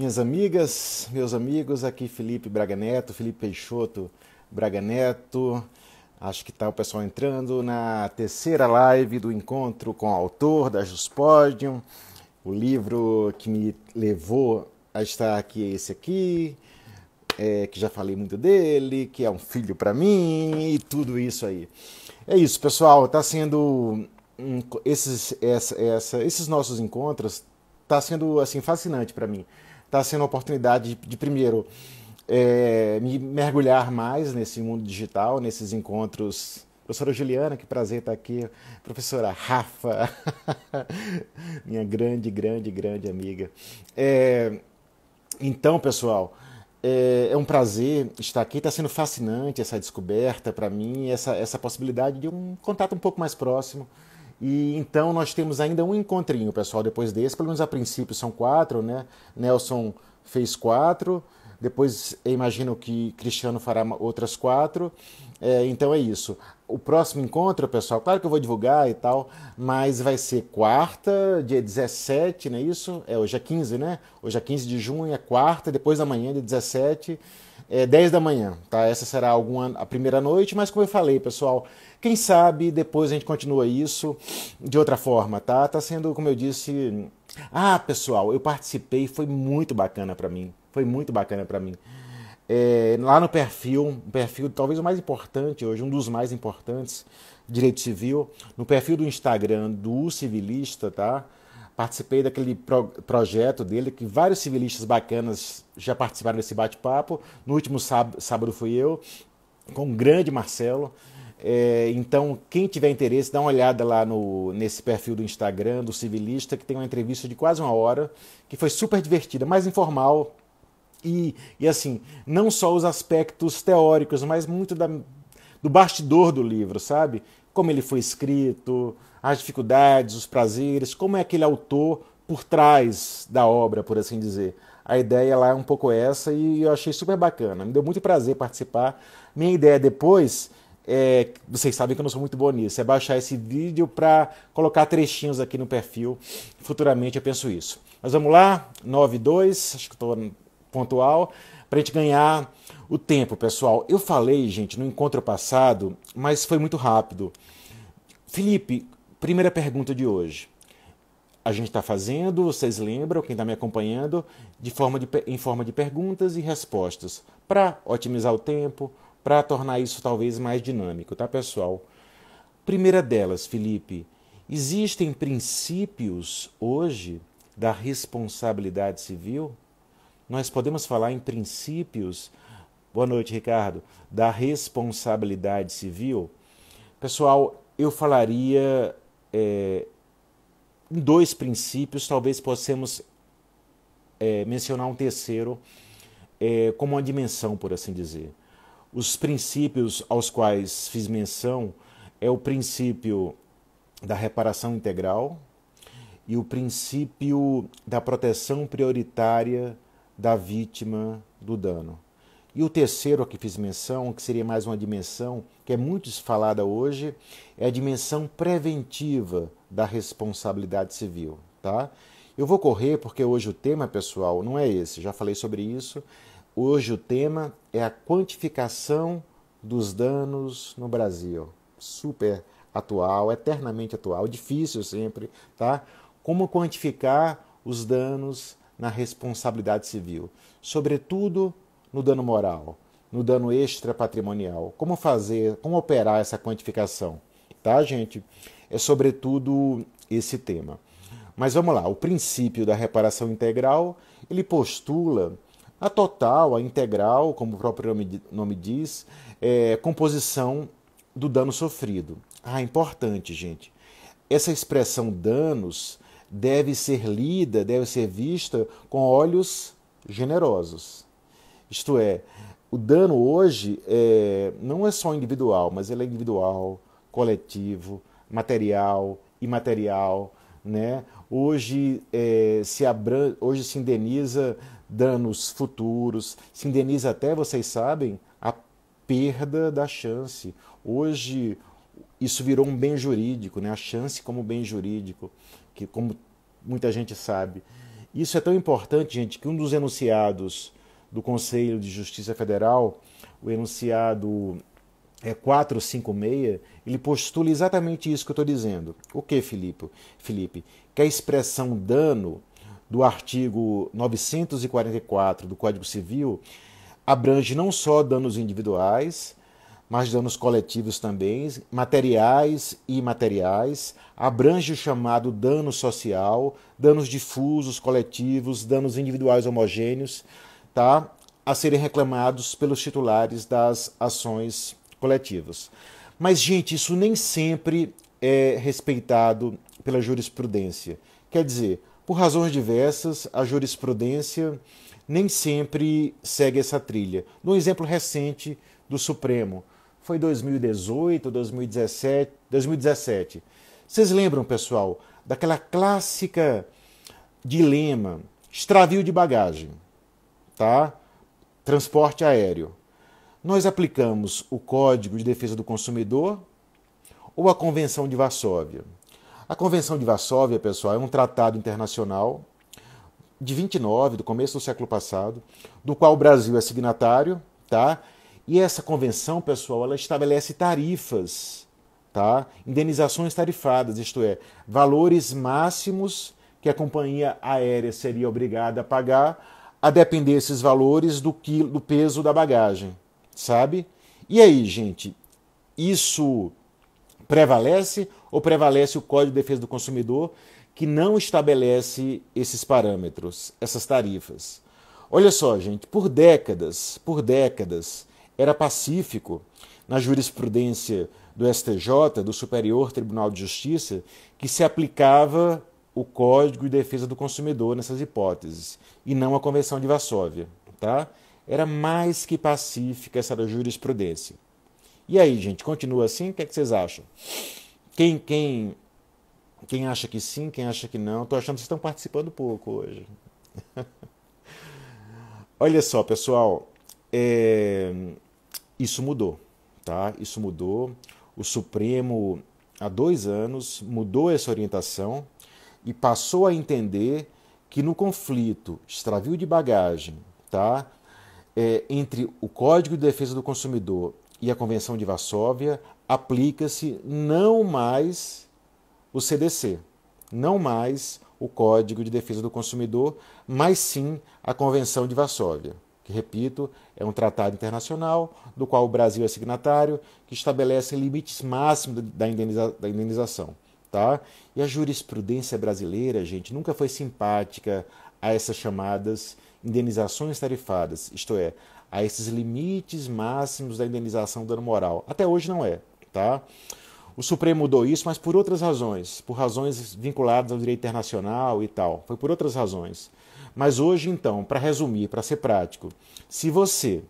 Minhas amigas, meus amigos, aqui Felipe Braga Neto, Felipe Peixoto Braga Neto. Acho que está o pessoal entrando na terceira live do encontro com o autor da Juspodium. O livro que me levou a estar aqui é esse aqui, é, que já falei muito dele, que é um filho para mim e tudo isso aí. É isso, pessoal. Está sendo um, esses, essa, essa, esses nossos encontros está sendo assim fascinante para mim está sendo uma oportunidade de, de primeiro, é, me mergulhar mais nesse mundo digital, nesses encontros. Professora Juliana, que prazer estar tá aqui. Professora Rafa, minha grande, grande, grande amiga. É, então, pessoal, é, é, um prazer estar aqui. Está sendo fascinante essa descoberta para mim, essa, essa possibilidade de um contato um pouco mais próximo e então nós temos ainda um encontrinho, pessoal, depois desse, pelo menos a princípio são quatro, né? Nelson fez quatro, depois imagino que Cristiano fará outras quatro. É, então é isso. O próximo encontro, pessoal, claro que eu vou divulgar e tal, mas vai ser quarta, dia 17, não é isso? É, hoje é 15, né? Hoje é 15 de junho, é quarta, depois da manhã, dia 17 é, 10 da manhã, tá? Essa será alguma, a primeira noite, mas como eu falei, pessoal, quem sabe depois a gente continua isso de outra forma, tá? Tá sendo, como eu disse, ah, pessoal, eu participei, foi muito bacana para mim, foi muito bacana para mim. É, lá no perfil, perfil talvez o mais importante hoje, um dos mais importantes, direito civil, no perfil do Instagram do civilista, tá? participei daquele pro projeto dele, que vários civilistas bacanas já participaram desse bate-papo. No último sábado, sábado fui eu, com o grande Marcelo. É, então, quem tiver interesse, dá uma olhada lá no, nesse perfil do Instagram, do Civilista, que tem uma entrevista de quase uma hora, que foi super divertida, mais informal. E, e assim, não só os aspectos teóricos, mas muito da, do bastidor do livro, sabe? Como ele foi escrito, as dificuldades, os prazeres, como é aquele autor por trás da obra, por assim dizer. A ideia lá é um pouco essa e eu achei super bacana. Me deu muito prazer participar. Minha ideia depois é, vocês sabem que eu não sou muito bom nisso, é baixar esse vídeo para colocar trechinhos aqui no perfil. Futuramente eu penso isso. Mas vamos lá, 9-2, acho que estou pontual, para a gente ganhar o tempo, pessoal. Eu falei, gente, no encontro passado, mas foi muito rápido. Felipe, Primeira pergunta de hoje. A gente está fazendo, vocês lembram, quem está me acompanhando, de forma de, em forma de perguntas e respostas, para otimizar o tempo, para tornar isso talvez mais dinâmico, tá, pessoal? Primeira delas, Felipe, existem princípios hoje da responsabilidade civil? Nós podemos falar em princípios, boa noite, Ricardo, da responsabilidade civil? Pessoal, eu falaria é, dois princípios, talvez possamos é, mencionar um terceiro é, como uma dimensão, por assim dizer. Os princípios aos quais fiz menção é o princípio da reparação integral e o princípio da proteção prioritária da vítima do dano. E o terceiro a que fiz menção, que seria mais uma dimensão que é muito falada hoje, é a dimensão preventiva da responsabilidade civil, tá? Eu vou correr porque hoje o tema, pessoal, não é esse, já falei sobre isso. Hoje o tema é a quantificação dos danos no Brasil. Super atual, eternamente atual, difícil sempre, tá? Como quantificar os danos na responsabilidade civil, sobretudo no dano moral, no dano extra patrimonial. Como fazer, como operar essa quantificação, tá, gente? É sobretudo esse tema. Mas vamos lá, o princípio da reparação integral, ele postula a total, a integral, como o próprio nome diz, é, composição do dano sofrido. Ah, importante, gente. Essa expressão danos deve ser lida, deve ser vista com olhos generosos. Isto é, o dano hoje é, não é só individual, mas ele é individual, coletivo, material, imaterial. Né? Hoje, é, se abran hoje se indeniza danos futuros, se indeniza até, vocês sabem, a perda da chance. Hoje isso virou um bem jurídico, né? a chance como bem jurídico, que como muita gente sabe. Isso é tão importante, gente, que um dos enunciados do Conselho de Justiça Federal, o enunciado é, 456, ele postula exatamente isso que eu estou dizendo. O que, Filipe? Felipe? Que a expressão dano do artigo 944 do Código Civil abrange não só danos individuais, mas danos coletivos também, materiais e imateriais, abrange o chamado dano social, danos difusos, coletivos, danos individuais homogêneos, tá, a serem reclamados pelos titulares das ações coletivas. Mas, gente, isso nem sempre é respeitado pela jurisprudência. Quer dizer, por razões diversas, a jurisprudência nem sempre segue essa trilha. No exemplo recente do Supremo, foi 2018, 2017, 2017. Vocês lembram, pessoal, daquela clássica dilema extravio de bagagem? tá? Transporte aéreo. Nós aplicamos o Código de Defesa do Consumidor ou a Convenção de Varsóvia. A Convenção de Varsóvia, pessoal, é um tratado internacional de 29, do começo do século passado, do qual o Brasil é signatário, tá? E essa convenção, pessoal, ela estabelece tarifas, tá? Indenizações tarifadas, isto é, valores máximos que a companhia aérea seria obrigada a pagar a depender esses valores do, quilo, do peso da bagagem, sabe? E aí, gente, isso prevalece ou prevalece o Código de Defesa do Consumidor que não estabelece esses parâmetros, essas tarifas? Olha só, gente, por décadas, por décadas, era pacífico na jurisprudência do STJ, do Superior Tribunal de Justiça, que se aplicava o Código de Defesa do Consumidor nessas hipóteses, e não a Convenção de Varsóvia. Tá? Era mais que pacífica essa jurisprudência. E aí, gente, continua assim? O que, é que vocês acham? Quem, quem, quem acha que sim, quem acha que não? Estou achando que vocês estão participando pouco hoje. Olha só, pessoal, é... isso mudou, tá? Isso mudou. O Supremo, há dois anos, mudou essa orientação e passou a entender que no conflito, extravio de bagagem, tá? É, entre o Código de Defesa do Consumidor e a Convenção de Varsóvia, aplica-se não mais o CDC, não mais o Código de Defesa do Consumidor, mas sim a Convenção de Varsóvia, que, repito, é um tratado internacional do qual o Brasil é signatário, que estabelece limites máximos da indenização tá? E a jurisprudência brasileira, gente, nunca foi simpática a essas chamadas indenizações tarifadas, isto é, a esses limites máximos da indenização do dano moral. Até hoje não é, tá? O Supremo mudou isso, mas por outras razões, por razões vinculadas ao direito internacional e tal. Foi por outras razões. Mas hoje, então, para resumir, para ser prático, se você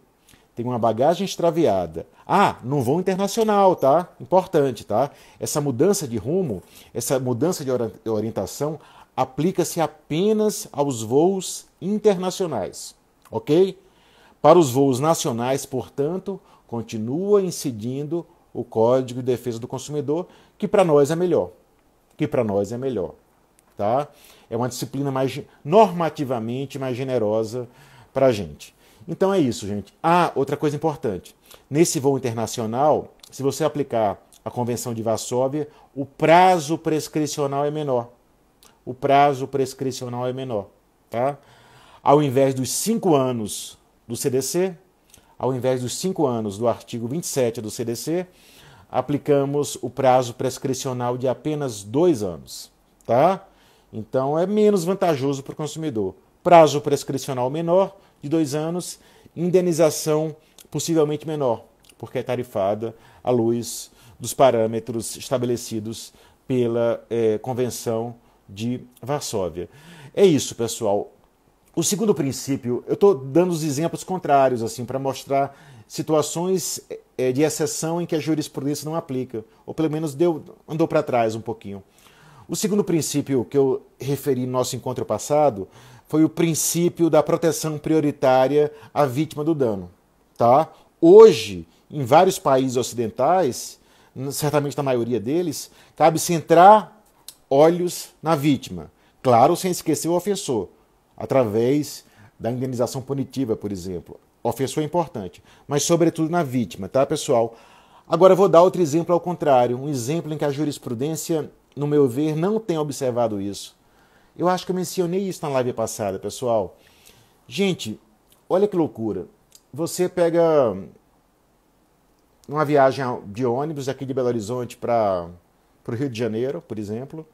tem uma bagagem extraviada. Ah, num voo internacional, tá? Importante, tá? Essa mudança de rumo, essa mudança de orientação aplica-se apenas aos voos internacionais, ok? Para os voos nacionais, portanto, continua incidindo o Código de Defesa do Consumidor, que para nós é melhor. Que para nós é melhor, tá? É uma disciplina mais normativamente mais generosa para a gente. Então é isso, gente. Ah, outra coisa importante. Nesse voo internacional, se você aplicar a Convenção de Varsóvia, o prazo prescricional é menor. O prazo prescricional é menor, tá? Ao invés dos cinco anos do CDC, ao invés dos cinco anos do artigo 27 do CDC, aplicamos o prazo prescricional de apenas dois anos, tá? Então é menos vantajoso para o consumidor. Prazo prescricional menor, de dois anos, indenização possivelmente menor, porque é tarifada à luz dos parâmetros estabelecidos pela eh, Convenção de Varsóvia. É isso, pessoal. O segundo princípio, eu estou dando os exemplos contrários, assim, para mostrar situações eh, de exceção em que a jurisprudência não aplica, ou pelo menos deu, andou para trás um pouquinho. O segundo princípio que eu referi no nosso encontro passado foi o princípio da proteção prioritária à vítima do dano. Tá? Hoje, em vários países ocidentais, certamente na maioria deles, cabe centrar olhos na vítima. Claro, sem esquecer o ofensor, através da indenização punitiva, por exemplo. O ofensor é importante, mas sobretudo na vítima, tá, pessoal? Agora vou dar outro exemplo ao contrário, um exemplo em que a jurisprudência, no meu ver, não tem observado isso. Eu acho que eu mencionei isso na live passada, pessoal. Gente, olha que loucura. Você pega uma viagem de ônibus aqui de Belo Horizonte para o Rio de Janeiro, por exemplo.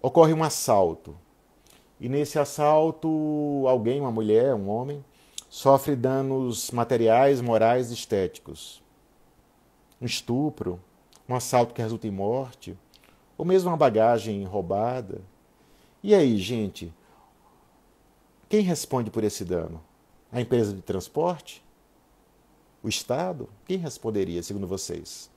Ocorre um assalto. E nesse assalto, alguém, uma mulher, um homem, sofre danos materiais, morais e estéticos. Um estupro, um assalto que resulta em morte, ou mesmo uma bagagem roubada. E aí, gente? Quem responde por esse dano? A empresa de transporte? O Estado? Quem responderia, segundo vocês?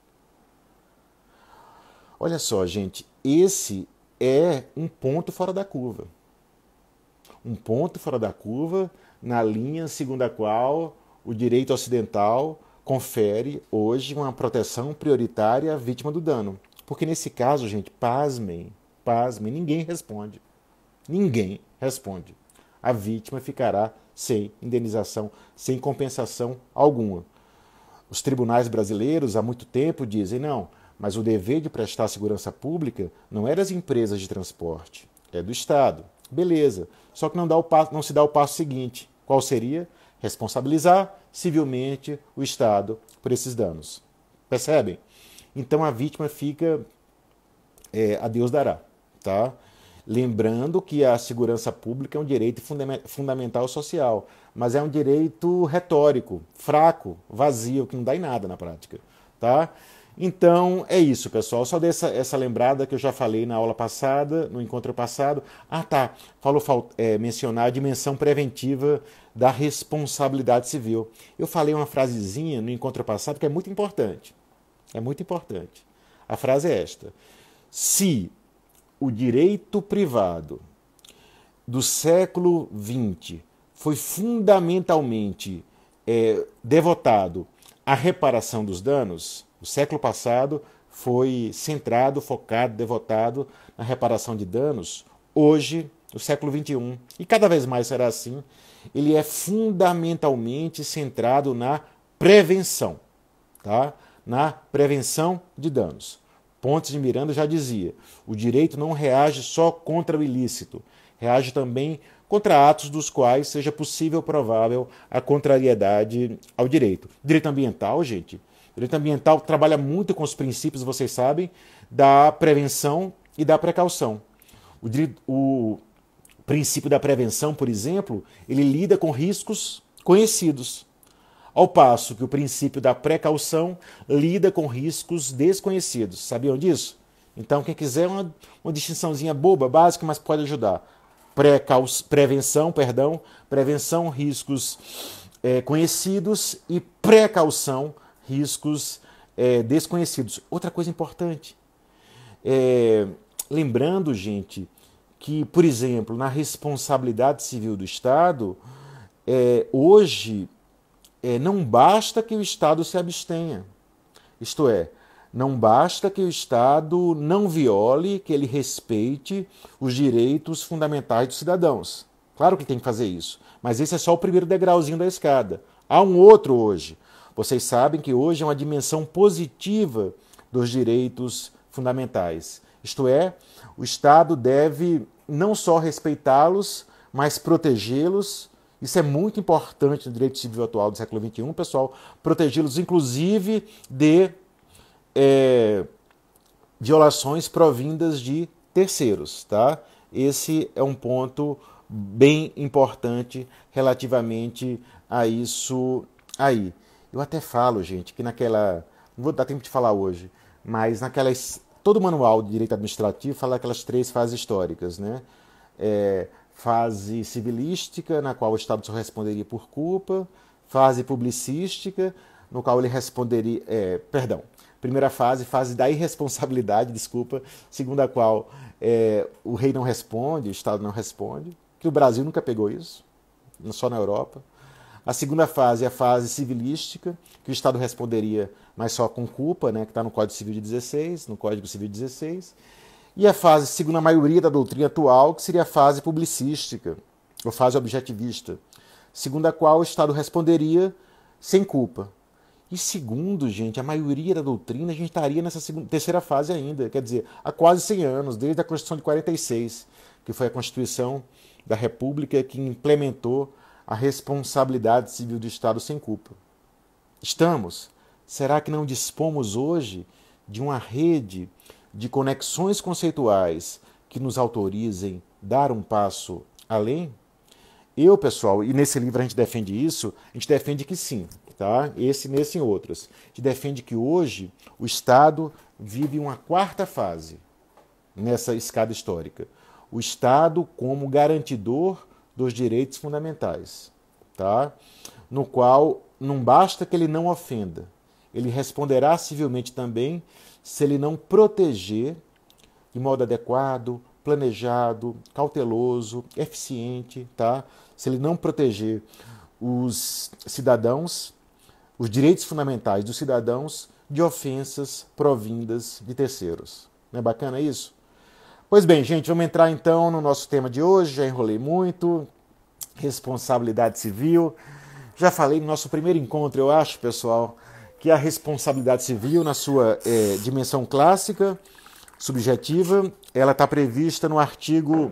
Olha só, gente, esse é um ponto fora da curva. Um ponto fora da curva na linha segundo a qual o direito ocidental confere hoje uma proteção prioritária à vítima do dano. Porque nesse caso, gente, pasmem, pasmem, ninguém responde ninguém responde. A vítima ficará sem indenização, sem compensação alguma. Os tribunais brasileiros há muito tempo dizem não, mas o dever de prestar segurança pública não é das empresas de transporte, é do Estado. Beleza, só que não, dá o passo, não se dá o passo seguinte. Qual seria? Responsabilizar civilmente o Estado por esses danos. Percebem? Então a vítima fica é, a Deus dará, tá? Lembrando que a segurança pública é um direito fundamental social, mas é um direito retórico, fraco, vazio, que não dá em nada na prática. Tá? Então é isso, pessoal. Só dessa essa lembrada que eu já falei na aula passada, no encontro passado. Ah, tá. Falou é, mencionar a dimensão preventiva da responsabilidade civil. Eu falei uma frasezinha no encontro passado que é muito importante. É muito importante. A frase é esta: se o direito privado do século XX foi fundamentalmente é, devotado à reparação dos danos, o século passado foi centrado, focado, devotado na reparação de danos, hoje, o século XXI, e cada vez mais será assim, ele é fundamentalmente centrado na prevenção, tá? na prevenção de danos. Pontes de Miranda já dizia: o direito não reage só contra o ilícito, reage também contra atos dos quais seja possível ou provável a contrariedade ao direito. Direito ambiental, gente. Direito ambiental trabalha muito com os princípios, vocês sabem, da prevenção e da precaução. O, direito, o princípio da prevenção, por exemplo, ele lida com riscos conhecidos. Ao passo que o princípio da precaução lida com riscos desconhecidos. Sabiam disso? Então, quem quiser uma, uma distinçãozinha boba, básica, mas pode ajudar. Precau, prevenção, perdão, prevenção, riscos é, conhecidos e precaução, riscos é, desconhecidos. Outra coisa importante, é, lembrando, gente, que, por exemplo, na responsabilidade civil do Estado, é, hoje é, não basta que o Estado se abstenha. Isto é, não basta que o Estado não viole, que ele respeite os direitos fundamentais dos cidadãos. Claro que tem que fazer isso, mas esse é só o primeiro degrauzinho da escada. Há um outro hoje. Vocês sabem que hoje é uma dimensão positiva dos direitos fundamentais. Isto é, o Estado deve não só respeitá-los, mas protegê-los, isso é muito importante no direito civil atual do século XXI, pessoal, protegê-los, inclusive, de é, violações provindas de terceiros. Tá? Esse é um ponto bem importante relativamente a isso aí. Eu até falo, gente, que naquela. Não vou dar tempo de falar hoje, mas naquelas. Todo manual de direito administrativo fala aquelas três fases históricas, né? É, fase civilística, na qual o Estado só responderia por culpa, fase publicística, no qual ele responderia. É, perdão, primeira fase, fase da irresponsabilidade, desculpa, segundo a qual é, o rei não responde, o Estado não responde, que o Brasil nunca pegou isso, só na Europa. A segunda fase é a fase civilística, que o Estado responderia, mas só com culpa, né, que está no Código Civil de 16, no Código Civil de 16 e a fase, segundo a maioria da doutrina atual, que seria a fase publicística, ou fase objetivista, segundo a qual o Estado responderia sem culpa. E segundo, gente, a maioria da doutrina, a gente estaria nessa segunda, terceira fase ainda, quer dizer, há quase 100 anos, desde a Constituição de 46, que foi a Constituição da República que implementou a responsabilidade civil do Estado sem culpa. Estamos? Será que não dispomos hoje de uma rede de conexões conceituais que nos autorizem dar um passo além? Eu, pessoal, e nesse livro a gente defende isso, a gente defende que sim, tá? Esse, nesse e outros. A gente defende que hoje o Estado vive uma quarta fase nessa escada histórica. O Estado como garantidor dos direitos fundamentais, tá? No qual não basta que ele não ofenda, ele responderá civilmente também se ele não proteger de modo adequado, planejado, cauteloso, eficiente, tá? Se ele não proteger os cidadãos, os direitos fundamentais dos cidadãos de ofensas provindas de terceiros. Não é bacana isso? Pois bem, gente, vamos entrar então no nosso tema de hoje. Já enrolei muito. Responsabilidade civil. Já falei no nosso primeiro encontro, eu acho, pessoal, que é a responsabilidade civil na sua é, dimensão clássica, subjetiva, ela está prevista no artigo.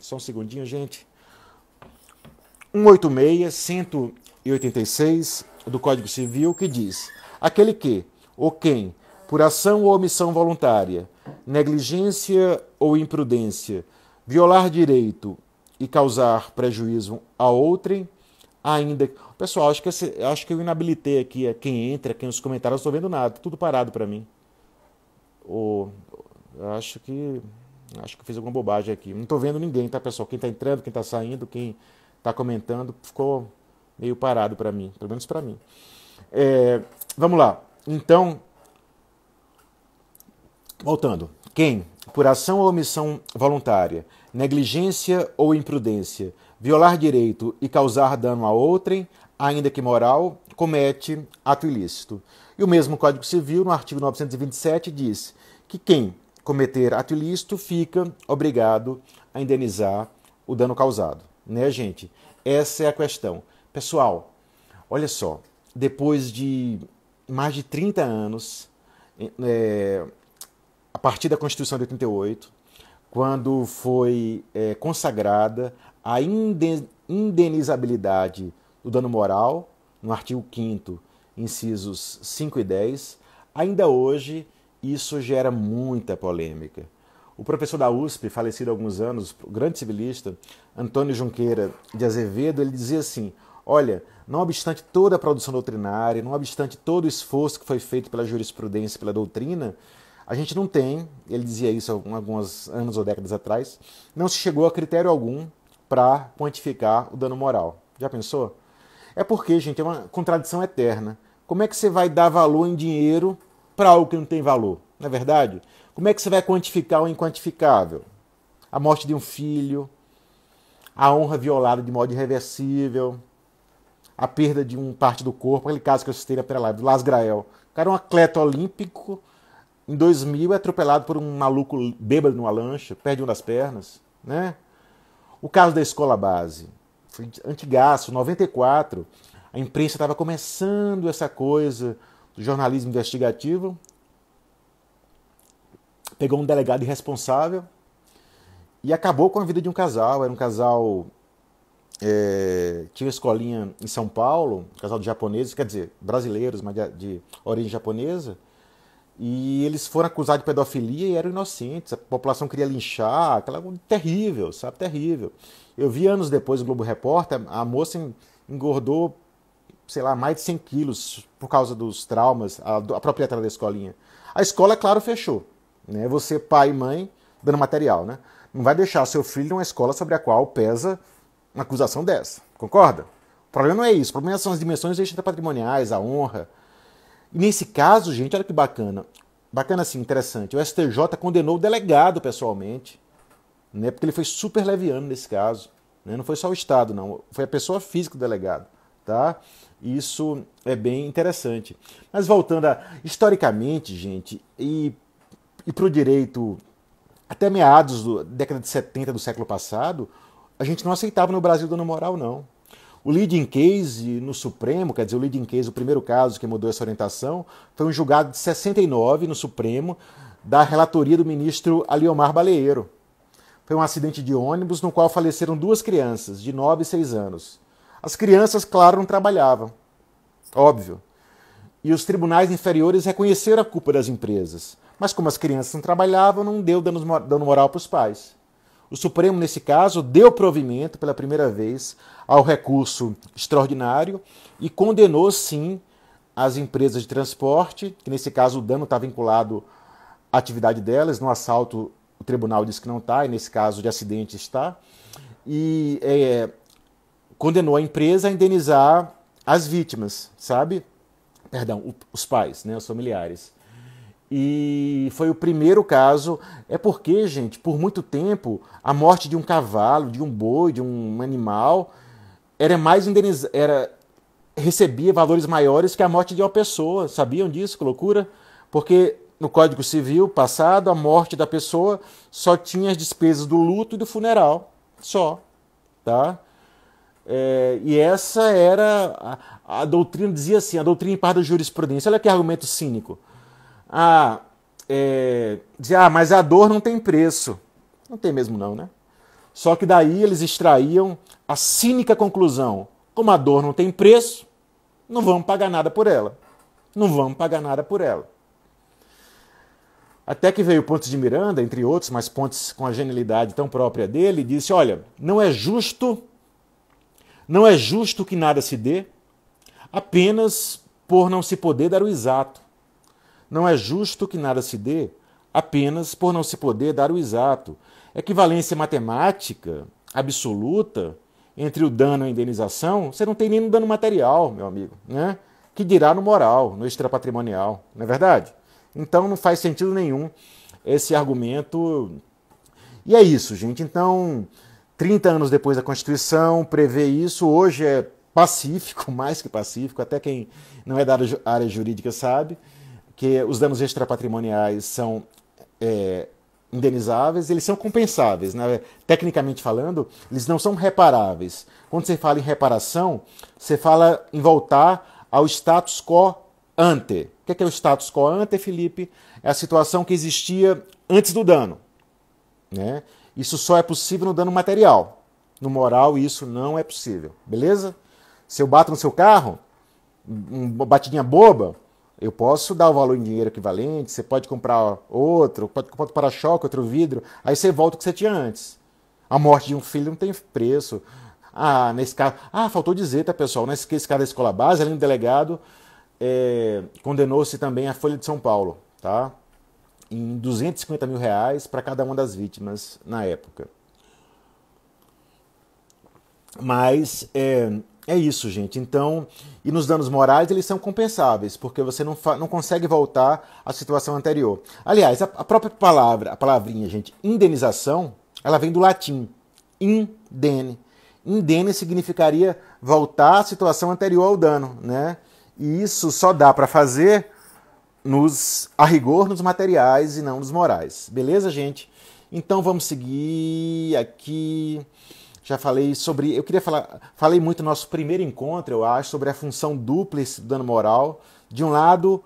Só um segundinho, gente. 186, 186 do Código Civil, que diz: aquele que ou quem, por ação ou omissão voluntária, negligência ou imprudência, violar direito e causar prejuízo a outrem, ainda. Pessoal, acho que, esse, acho que eu inabilitei aqui é quem entra, quem é nos comentários, não estou vendo nada, tá tudo parado para mim. Ou, acho que acho que fiz alguma bobagem aqui. Não estou vendo ninguém, tá, pessoal? Quem está entrando, quem está saindo, quem está comentando, ficou meio parado para mim, pelo menos para mim. É, vamos lá. Então, voltando. Quem, por ação ou omissão voluntária, negligência ou imprudência, violar direito e causar dano a outrem, ainda que moral, comete ato ilícito. E o mesmo Código Civil, no artigo 927, diz que quem cometer ato ilícito fica obrigado a indenizar o dano causado. Né, gente? Essa é a questão. Pessoal, olha só, depois de mais de 30 anos, é, a partir da Constituição de 88, quando foi é, consagrada a indenizabilidade do dano moral, no artigo 5 incisos 5 e 10, ainda hoje isso gera muita polêmica. O professor da USP, falecido há alguns anos, o grande civilista, Antônio Junqueira de Azevedo, ele dizia assim: Olha, não obstante toda a produção doutrinária, não obstante todo o esforço que foi feito pela jurisprudência, pela doutrina, a gente não tem, ele dizia isso há alguns anos ou décadas atrás, não se chegou a critério algum para quantificar o dano moral. Já pensou? É porque, gente, é uma contradição eterna. Como é que você vai dar valor em dinheiro para algo que não tem valor? Não é verdade? Como é que você vai quantificar o inquantificável? A morte de um filho, a honra violada de modo irreversível, a perda de um parte do corpo, aquele caso que eu citei na live, do Las Grael. O cara é um atleta olímpico, em 2000 é atropelado por um maluco bêbado numa lancha, perde uma das pernas, né? O caso da escola base foi antigaço, 94. A imprensa estava começando essa coisa do jornalismo investigativo. Pegou um delegado irresponsável e acabou com a vida de um casal. Era um casal. É, tinha escolinha em São Paulo, um casal de japoneses, quer dizer, brasileiros, mas de, de origem japonesa e eles foram acusados de pedofilia e eram inocentes. A população queria linchar, aquela coisa terrível, sabe? Terrível. Eu vi anos depois o Globo Repórter, a moça engordou, sei lá, mais de 100 quilos por causa dos traumas, a, a proprietária da escolinha. A escola, claro, fechou. Né? Você, pai e mãe, dando material, né? Não vai deixar seu filho numa escola sobre a qual pesa uma acusação dessa, concorda? O problema não é isso, o problema são as dimensões patrimoniais, a honra, e nesse caso, gente, olha que bacana. Bacana assim, interessante. O STJ condenou o delegado pessoalmente, né? Porque ele foi super leviano nesse caso. Né? Não foi só o Estado, não. Foi a pessoa física do delegado, tá? Isso é bem interessante. Mas voltando a, historicamente, gente, e, e para o direito, até meados da década de 70 do século passado, a gente não aceitava no Brasil dano moral, não. O leading case no Supremo, quer dizer, o leading case, o primeiro caso que mudou essa orientação, foi um julgado de 69 no Supremo, da relatoria do ministro Aliomar Baleeiro. Foi um acidente de ônibus no qual faleceram duas crianças, de 9 e 6 anos. As crianças, claro, não trabalhavam, óbvio. E os tribunais inferiores reconheceram a culpa das empresas. Mas como as crianças não trabalhavam, não deu dano moral para os pais. O Supremo, nesse caso, deu provimento pela primeira vez ao recurso extraordinário e condenou sim as empresas de transporte, que nesse caso o dano está vinculado à atividade delas, no assalto o tribunal disse que não está, e nesse caso de acidente está, e é, condenou a empresa a indenizar as vítimas, sabe? Perdão, os pais, né, os familiares. E foi o primeiro caso. É porque, gente, por muito tempo, a morte de um cavalo, de um boi, de um animal, era mais indeniz era recebia valores maiores que a morte de uma pessoa. Sabiam disso? Que loucura! Porque no Código Civil passado, a morte da pessoa só tinha as despesas do luto e do funeral, só, tá? É, e essa era a, a, doutrina dizia assim, a doutrina em parte da jurisprudência. Olha que argumento cínico. Ah, é, dizia, ah, mas a dor não tem preço. Não tem mesmo não, né? Só que daí eles extraíam a cínica conclusão: como a dor não tem preço, não vamos pagar nada por ela. Não vamos pagar nada por ela. Até que veio Pontes de Miranda, entre outros, mas Pontes com a genialidade tão própria dele, disse: "Olha, não é justo não é justo que nada se dê apenas por não se poder dar o exato. Não é justo que nada se dê apenas por não se poder dar o exato equivalência matemática absoluta entre o dano e a indenização, você não tem nem no dano material, meu amigo, né? Que dirá no moral, no extrapatrimonial, não é verdade? Então não faz sentido nenhum esse argumento. E é isso, gente. Então, 30 anos depois da Constituição, prevê isso, hoje é pacífico, mais que pacífico, até quem não é da área jurídica sabe, que os danos extrapatrimoniais são é, indenizáveis, eles são compensáveis. Né? Tecnicamente falando, eles não são reparáveis. Quando você fala em reparação, você fala em voltar ao status quo ante. O é que é, o status quo ante, Felipe? É a situação que existia antes do dano. Né? Isso só é possível no dano material. No moral, isso não é possível. Beleza? Se eu bato no seu carro, uma batidinha boba, eu posso dar o valor em dinheiro equivalente, você pode comprar outro, pode comprar outro para-choque, outro vidro, aí você volta o que você tinha antes. A morte de um filho não tem preço. Ah, nesse caso. Ah, faltou dizer, tá, pessoal? Nesse né, caso da escola base, além do delegado, é, condenou-se também a Folha de São Paulo, tá? Em 250 mil reais para cada uma das vítimas na época. Mas é, é isso, gente. Então, e nos danos morais eles são compensáveis, porque você não, não consegue voltar à situação anterior. Aliás, a, a, própria palavra, a palavrinha, gente, indenização, ela vem do latim indene. Indene significaria voltar à situação anterior ao dano, né? E isso só dá para fazer nos a rigor nos materiais e não nos morais. Beleza, gente? Então vamos seguir aqui já falei sobre. Eu queria falar. Falei muito no nosso primeiro encontro, eu acho, sobre a função dupla do dano moral. De um lado,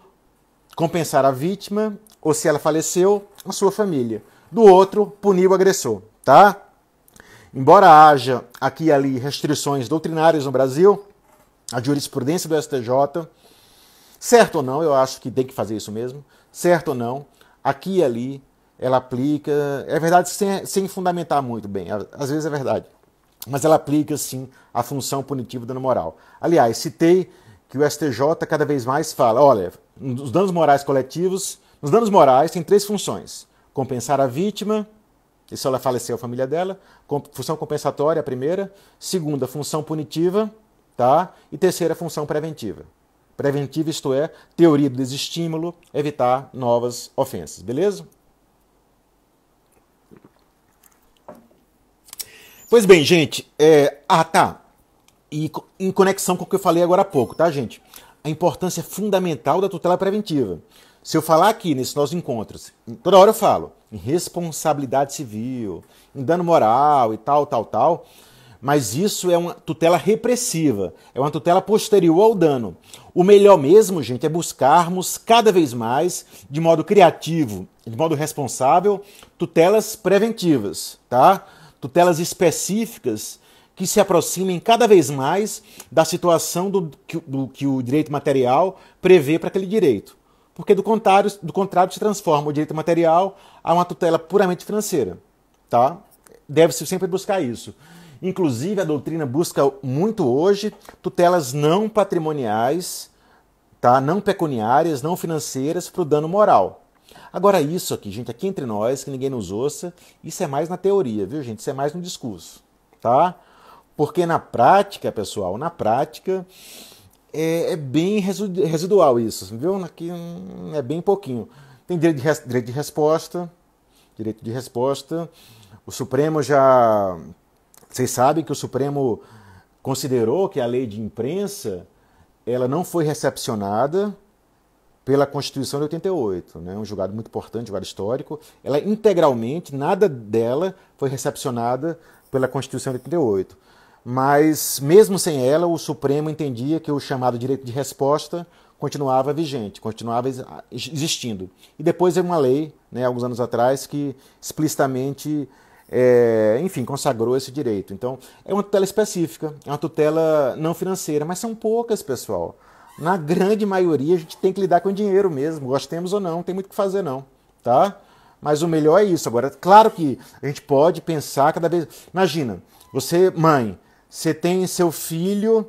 compensar a vítima, ou se ela faleceu, a sua família. Do outro, punir o agressor, tá? Embora haja aqui e ali restrições doutrinárias no Brasil, a jurisprudência do STJ, certo ou não, eu acho que tem que fazer isso mesmo, certo ou não, aqui e ali ela aplica. É verdade sem, sem fundamentar muito bem, às vezes é verdade mas ela aplica sim a função punitiva do dano moral. Aliás, citei que o STJ cada vez mais fala, olha, nos danos morais coletivos, nos danos morais tem três funções: compensar a vítima, e se ela faleceu a família dela, função compensatória a primeira, segunda função punitiva, tá? E terceira função preventiva. Preventiva isto é, teoria do desestímulo, evitar novas ofensas, beleza? Pois bem, gente, é... ah tá, e em conexão com o que eu falei agora há pouco, tá, gente? A importância fundamental da tutela preventiva. Se eu falar aqui nesses nossos encontros, toda hora eu falo em responsabilidade civil, em dano moral e tal, tal, tal, mas isso é uma tutela repressiva, é uma tutela posterior ao dano. O melhor mesmo, gente, é buscarmos cada vez mais, de modo criativo, de modo responsável, tutelas preventivas, tá? tutelas específicas que se aproximem cada vez mais da situação do, que, do, que o direito material prevê para aquele direito. Porque do contrário, do contrário se transforma o direito material a uma tutela puramente financeira. Tá? Deve-se sempre buscar isso. Inclusive, a doutrina busca muito hoje tutelas não patrimoniais, tá? não pecuniárias, não financeiras para o dano moral. Agora, isso aqui, gente, aqui entre nós, que ninguém nos ouça, isso é mais na teoria, viu, gente? Isso é mais no discurso, tá? Porque na prática, pessoal, na prática é, é bem residual isso, viu? Aqui é bem pouquinho. Tem direito de, res, direito de resposta, direito de resposta. O Supremo já. Vocês sabem que o Supremo considerou que a lei de imprensa ela não foi recepcionada pela Constituição de 88, né? um julgado muito importante, um julgado histórico. Ela integralmente, nada dela foi recepcionada pela Constituição de 88. Mas, mesmo sem ela, o Supremo entendia que o chamado direito de resposta continuava vigente, continuava existindo. E depois veio uma lei, né, alguns anos atrás, que explicitamente, é, enfim, consagrou esse direito. Então, é uma tutela específica, é uma tutela não financeira, mas são poucas, pessoal na grande maioria, a gente tem que lidar com dinheiro mesmo, gostemos ou não, não tem muito o que fazer não, tá? Mas o melhor é isso. Agora, claro que a gente pode pensar cada vez. Imagina, você, mãe, você tem seu filho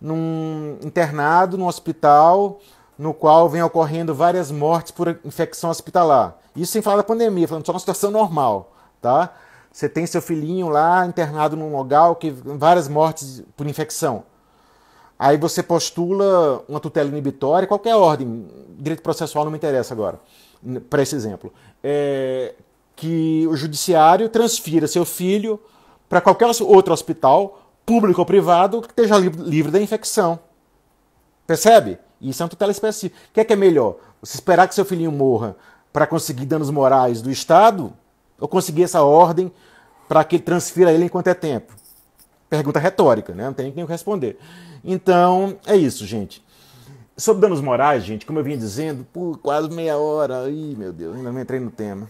num internado, num hospital, no qual vem ocorrendo várias mortes por infecção hospitalar. Isso sem falar da pandemia, falando só uma situação normal, tá? Você tem seu filhinho lá internado num local que várias mortes por infecção. Aí você postula uma tutela inibitória, qualquer ordem, direito processual não me interessa agora, para esse exemplo, é, que o judiciário transfira seu filho para qualquer outro hospital, público ou privado, que esteja livre da infecção. Percebe? Isso é uma tutela específica. O que é, que é melhor? Você esperar que seu filhinho morra para conseguir danos morais do Estado ou conseguir essa ordem para que transfira ele enquanto é tempo? Pergunta retórica, né? não tem nem o que responder. Então, é isso, gente. Sobre danos morais, gente, como eu vinha dizendo, por quase meia hora, ai meu Deus, ainda não entrei no tema.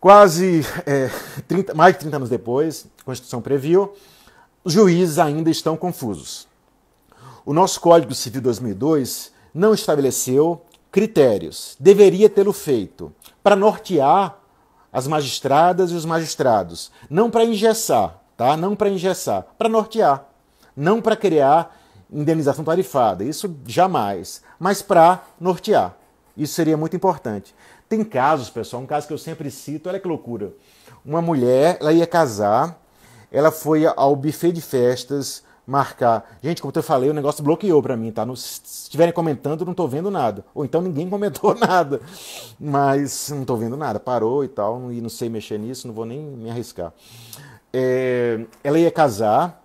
Quase é, 30, mais de 30 anos depois, a Constituição previu, os juízes ainda estão confusos. O nosso Código Civil 2002 não estabeleceu critérios, deveria tê-lo feito, para nortear as magistradas e os magistrados, não para engessar, tá? Não para engessar, para nortear não para criar indenização tarifada, isso jamais, mas para nortear. Isso seria muito importante. Tem casos, pessoal, um caso que eu sempre cito, olha que loucura. Uma mulher, ela ia casar, ela foi ao buffet de festas marcar. Gente, como eu falei, o negócio bloqueou para mim, tá? se estiverem comentando, não estou vendo nada. Ou então ninguém comentou nada. Mas não estou vendo nada, parou e tal, e não sei mexer nisso, não vou nem me arriscar. É, ela ia casar,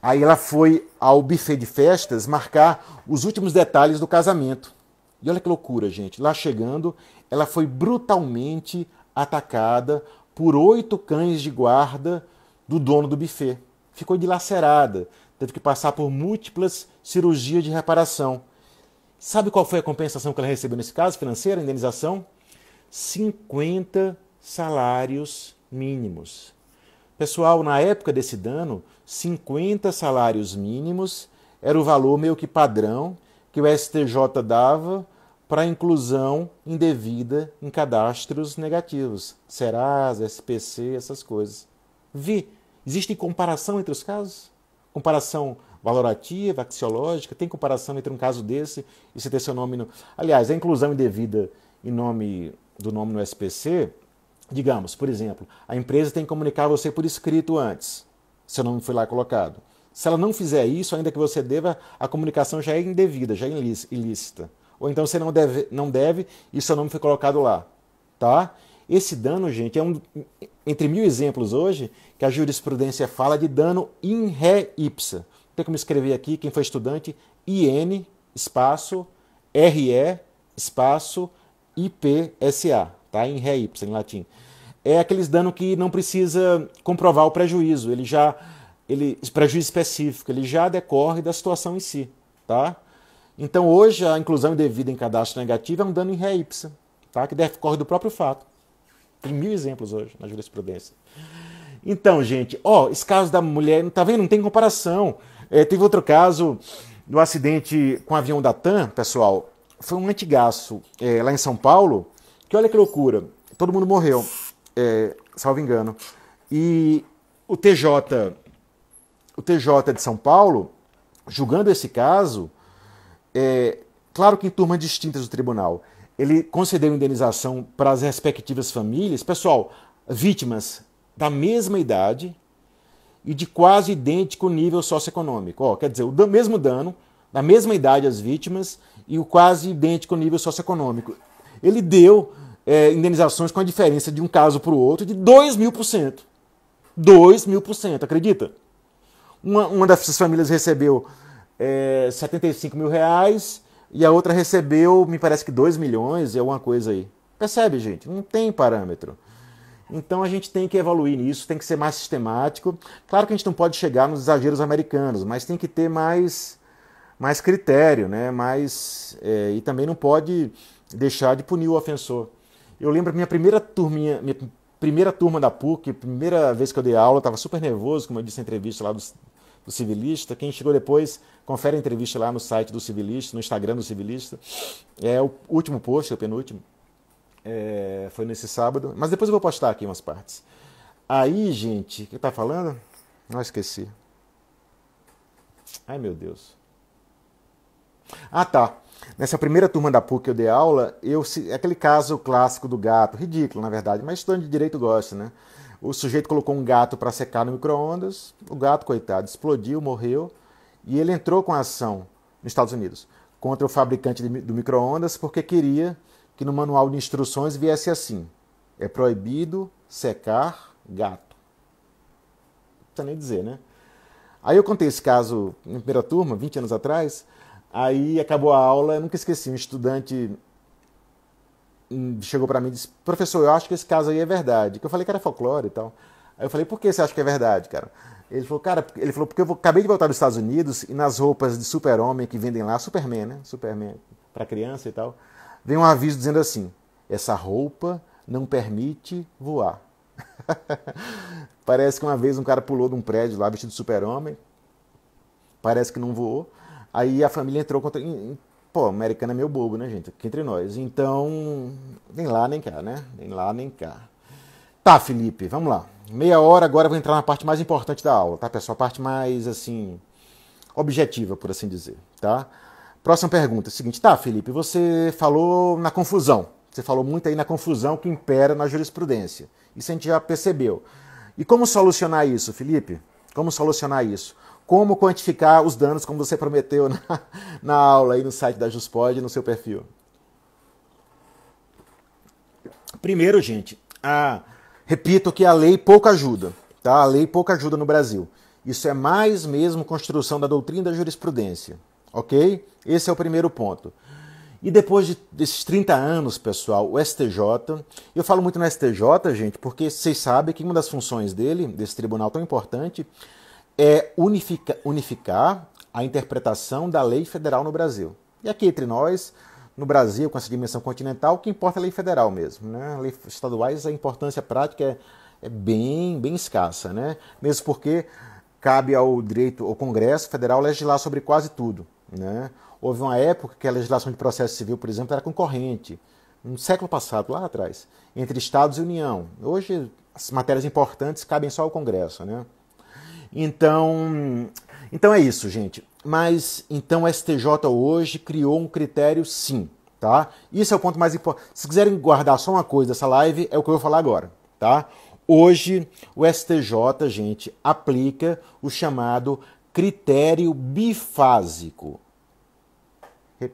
Aí ela foi ao buffet de festas marcar os últimos detalhes do casamento. E olha que loucura, gente. Lá chegando, ela foi brutalmente atacada por oito cães de guarda do dono do buffet. Ficou dilacerada, teve que passar por múltiplas cirurgias de reparação. Sabe qual foi a compensação que ela recebeu nesse caso financeira, indenização? 50 salários mínimos. Pessoal, na época desse dano, 50 salários mínimos era o valor meio que padrão que o STJ dava para inclusão indevida em cadastros negativos, Serasa, SPC, essas coisas. Vi, existe comparação entre os casos? Comparação valorativa, axiológica, tem comparação entre um caso desse e se ter seu nome no... Aliás, a inclusão indevida em nome do nome no SPC Digamos, por exemplo, a empresa tem que comunicar a você por escrito antes, Se seu nome foi lá colocado. Se ela não fizer isso, ainda que você deva, a comunicação já é indevida, já é ilícita. Ou então você não deve, não deve e seu nome foi colocado lá, tá? Esse dano, gente, é um entre mil exemplos hoje que a jurisprudência fala de dano in re ipsa. Tem como escrever aqui, quem foi estudante, IN espaço RE espaço IPSA tá? Em ré y, em latim. É aqueles danos que não precisa comprovar o prejuízo, ele já ele prejuízo específico, ele já decorre da situação em si, tá? Então hoje a inclusão indevida em cadastro negativo é um dano em ré ipsa tá? Que decorre do próprio fato. Tem mil exemplos hoje na jurisprudência. Então, gente, ó, esse caso da mulher, tá vendo? Não tem comparação. É, teve outro caso do acidente com o avião da TAM, pessoal. Foi um antigaço é, lá em São Paulo. Que olha que loucura. Todo mundo morreu, é, salvo engano. E o TJ, o TJ de São Paulo, julgando esse caso, é, claro que em turmas distintas do tribunal, ele concedeu indenização para as respectivas famílias, pessoal, vítimas da mesma idade e de quase idêntico nível socioeconômico. Ó, quer dizer, o mesmo dano, da mesma idade as vítimas e o quase idêntico nível socioeconômico ele deu é, indenizações com a diferença de um caso para o outro de 2 mil por cento. 2 mil por cento, acredita? Uma, uma dessas famílias recebeu é, 75 mil reais e a outra recebeu, me parece que 2 milhões e alguma coisa aí. Percebe, gente? Não tem parâmetro. Então a gente tem que evoluir nisso, tem que ser mais sistemático. Claro que a gente não pode chegar nos exageros americanos, mas tem que ter mais, mais critério, né? Mais, é, e também não pode deixar de punir o ofensor. Eu lembro minha primeira turminha, minha primeira turma da PUC, primeira vez que eu dei aula, estava super nervoso, como eu disse na entrevista lá do, do Civilista. Quem chegou depois, confere a entrevista lá no site do Civilista, no Instagram do Civilista. É o último post, é o penúltimo. É, foi nesse sábado. Mas depois eu vou postar aqui umas partes. Aí, gente, o que tá falando? Não ah, esqueci. Ai, meu Deus. Ah, tá. Nessa primeira turma da PUC que eu dei aula, eu, é aquele caso clássico do gato, ridículo na verdade, mas estudante de direito gosta, né? O sujeito colocou um gato para secar no micro-ondas, o gato, coitado, explodiu, morreu, e ele entrou com a ação nos Estados Unidos contra o fabricante de, do micro-ondas porque queria que no manual de instruções viesse assim: é proibido secar gato. Não precisa nem dizer, né? Aí eu contei esse caso na primeira turma, 20 anos atrás, Aí acabou a aula, eu nunca esqueci, um estudante hum, chegou para mim e disse: "Professor, eu acho que esse caso aí é verdade". Que eu falei que era folclore e tal. Aí eu falei: "Por que você acha que é verdade, cara?" Ele falou: "Cara, ele falou porque eu acabei de voltar dos Estados Unidos e nas roupas de Super-Homem que vendem lá, Superman, né? Superman para criança e tal, vem um aviso dizendo assim: "Essa roupa não permite voar". Parece que uma vez um cara pulou de um prédio lá vestido de Super-Homem. Parece que não voou. Aí a família entrou contra. Pô, americano é meio bobo, né, gente? Aqui entre nós. Então, nem lá nem cá, né? Nem lá nem cá. Tá, Felipe, vamos lá. Meia hora, agora vou entrar na parte mais importante da aula, tá, pessoal? A parte mais, assim, objetiva, por assim dizer, tá? Próxima pergunta, é seguinte. Tá, Felipe, você falou na confusão. Você falou muito aí na confusão que impera na jurisprudência. Isso a gente já percebeu. E como solucionar isso, Felipe? Como solucionar isso? como quantificar os danos, como você prometeu na, na aula aí no site da JustPod e no seu perfil. Primeiro, gente, a, repito que a lei pouco ajuda, tá? A lei pouco ajuda no Brasil. Isso é mais mesmo construção da doutrina da jurisprudência, ok? Esse é o primeiro ponto. E depois de, desses 30 anos, pessoal, o STJ, eu falo muito no STJ, gente, porque vocês sabem que uma das funções dele, desse tribunal tão importante, é unifica, unificar a interpretação da lei federal no Brasil. E aqui entre nós, no Brasil, com essa dimensão continental, o que importa é a lei federal mesmo. Né? leis estaduais, a importância prática é, é bem, bem escassa, né? mesmo porque cabe ao direito, ao Congresso Federal legislar sobre quase tudo. Né? Houve uma época que a legislação de processo civil, por exemplo, era concorrente, no século passado, lá atrás, entre Estados e União. Hoje, as matérias importantes cabem só ao Congresso. Né? Então, então é isso, gente. Mas então o STJ hoje criou um critério sim, tá? Isso é o ponto mais importante. Se quiserem guardar só uma coisa dessa live, é o que eu vou falar agora, tá? Hoje o STJ, gente, aplica o chamado critério bifásico.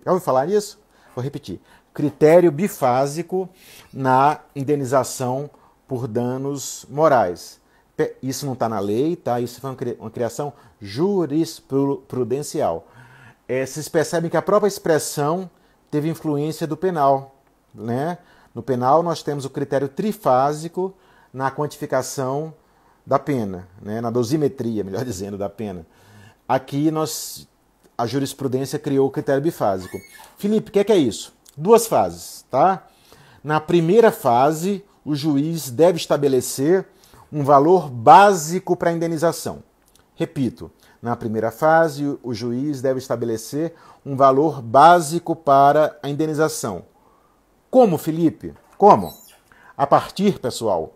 Já ouvi falar nisso? Vou repetir. Critério bifásico na indenização por danos morais. Isso não está na lei, tá? Isso foi uma criação jurisprudencial. É, vocês percebem que a própria expressão teve influência do penal, né? No penal nós temos o critério trifásico na quantificação da pena, né? na dosimetria, melhor dizendo, da pena. Aqui nós a jurisprudência criou o critério bifásico. Felipe, o que é, que é isso? Duas fases, tá? Na primeira fase, o juiz deve estabelecer um valor básico para a indenização. Repito, na primeira fase, o juiz deve estabelecer um valor básico para a indenização. Como, Felipe? Como? A partir, pessoal,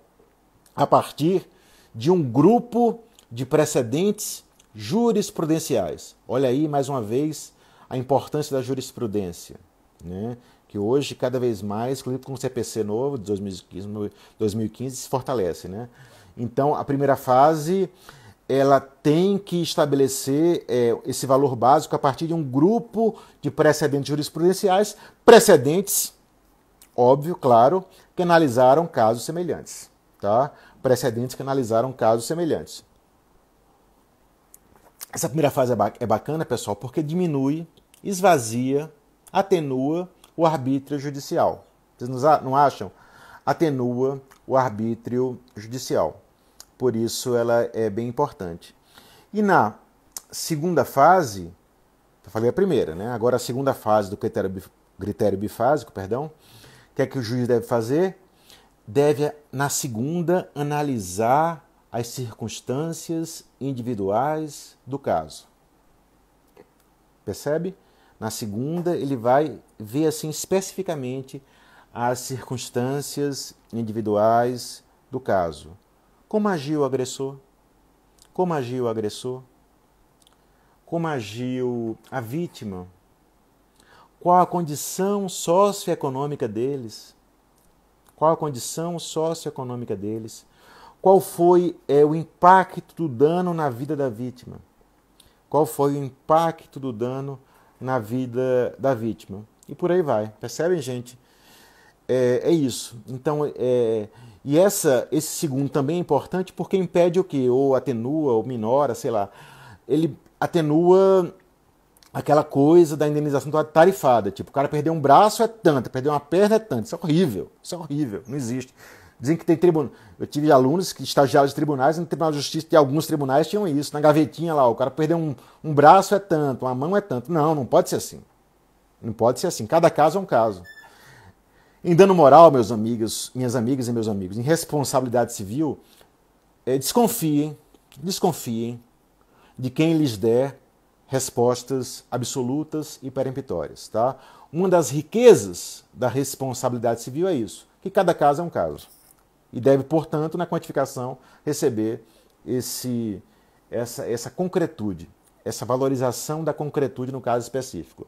a partir de um grupo de precedentes jurisprudenciais. Olha aí, mais uma vez, a importância da jurisprudência, né? que hoje, cada vez mais, inclusive com o CPC novo de 2015, 2015 se fortalece. Né? Então, a primeira fase ela tem que estabelecer é, esse valor básico a partir de um grupo de precedentes jurisprudenciais, precedentes, óbvio, claro, que analisaram casos semelhantes, tá? Precedentes que analisaram casos semelhantes. Essa primeira fase é, é bacana, pessoal, porque diminui, esvazia, atenua o arbítrio judicial. Vocês não acham? Atenua o arbítrio judicial por isso ela é bem importante. E na segunda fase, eu falei a primeira, né? Agora a segunda fase do critério, critério bifásico, perdão, o que é que o juiz deve fazer? Deve, na segunda, analisar as circunstâncias individuais do caso. Percebe? Na segunda, ele vai ver assim especificamente as circunstâncias individuais do caso. Como agiu o agressor? Como agiu o agressor? Como agiu a vítima? Qual a condição socioeconômica deles? Qual a condição socioeconômica deles? Qual foi é, o impacto do dano na vida da vítima? Qual foi o impacto do dano na vida da vítima? E por aí vai. Percebem, gente? É, é isso. Então, é, e essa, esse segundo também é importante porque impede o que? Ou atenua, ou minora, sei lá. Ele atenua aquela coisa da indenização tarifada. Tipo, o cara perdeu um braço é tanto, perdeu uma perna é tanto. Isso é horrível, isso é horrível, não existe. Dizem que tem tribunal. Eu tive alunos que estagiaram de tribunais, no Tribunal de Justiça, e alguns tribunais tinham isso. Na gavetinha lá, o cara perdeu um, um braço é tanto, uma mão é tanto. Não, não pode ser assim. Não pode ser assim. Cada caso é um caso. Em dano moral, meus amigos, minhas amigas e meus amigos, em responsabilidade civil, é, desconfiem, desconfiem de quem lhes der respostas absolutas e peremptórias, tá? Uma das riquezas da responsabilidade civil é isso, que cada caso é um caso. E deve, portanto, na quantificação, receber esse, essa, essa concretude, essa valorização da concretude no caso específico.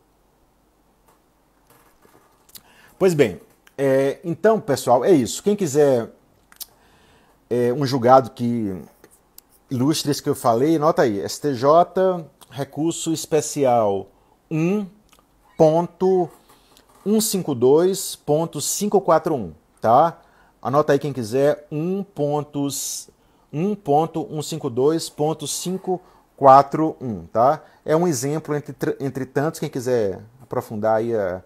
Pois bem, é, então, pessoal, é isso. Quem quiser é, um julgado que ilustre isso que eu falei, nota aí: STJ Recurso Especial 1.152.541, tá? Anota aí quem quiser: 1.152.541, tá? É um exemplo entre, entre tantos. Quem quiser aprofundar aí a.